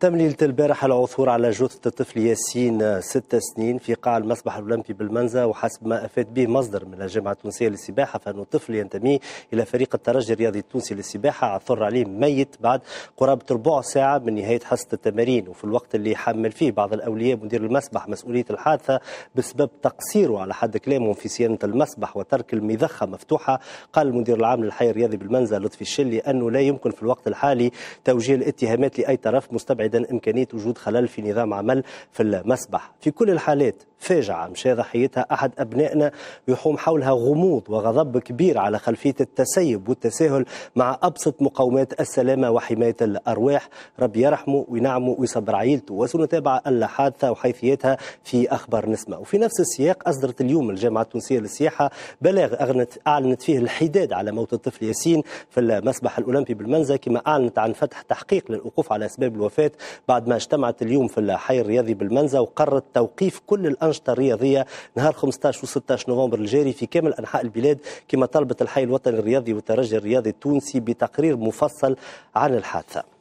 تم ليلة البارحة العثور على جثة الطفل ياسين آه، ست سنين في قاع المسبح الأولمبي بالمنزة وحسب ما أفاد به مصدر من الجامعة التونسية للسباحة فأن الطفل ينتمي إلى فريق الترجي الرياضي التونسي للسباحة عثر عليه ميت بعد قرابة ربع ساعة من نهاية حصة التمارين وفي الوقت اللي حمل فيه بعض الأولياء مدير المسبح مسؤولية الحادثة بسبب تقصيره على حد كلامهم في صيانة المسبح وترك المذخة مفتوحة قال المدير العام للحي الرياضي بالمنزة لطفي الشلي أنه لا يمكن في الوقت الحالي توجيه الاتهامات لأي طرف مستبعد أيضا إمكانية وجود خلل في نظام عمل في المسبح في كل الحالات فاجعة مشى ضحيتها أحد أبنائنا يحوم حولها غموض وغضب كبير على خلفية التسيب والتساهل مع أبسط مقومات السلامة وحماية الأرواح رب يرحمه وينعمه ويصبر عائلته وسنتابع الحادثة وحيثياتها في أخبار نسمة وفي نفس السياق أصدرت اليوم الجامعة التونسية للسياحة بلاغ أعلنت فيه الحداد على موت الطفل ياسين في المسبح الأولمبي بالمنزة كما أعلنت عن فتح تحقيق للوقوف على أسباب الوفاة بعد ما اجتمعت اليوم في الحي الرياضي بالمنزة وقررت توقيف كل الأنظمة الانشطه الرياضيه نهار 15 و 16 نوفمبر الجاري في كامل انحاء البلاد كما طلبت الحي الوطني الرياضي والترجي الرياضي التونسي بتقرير مفصل عن الحادثه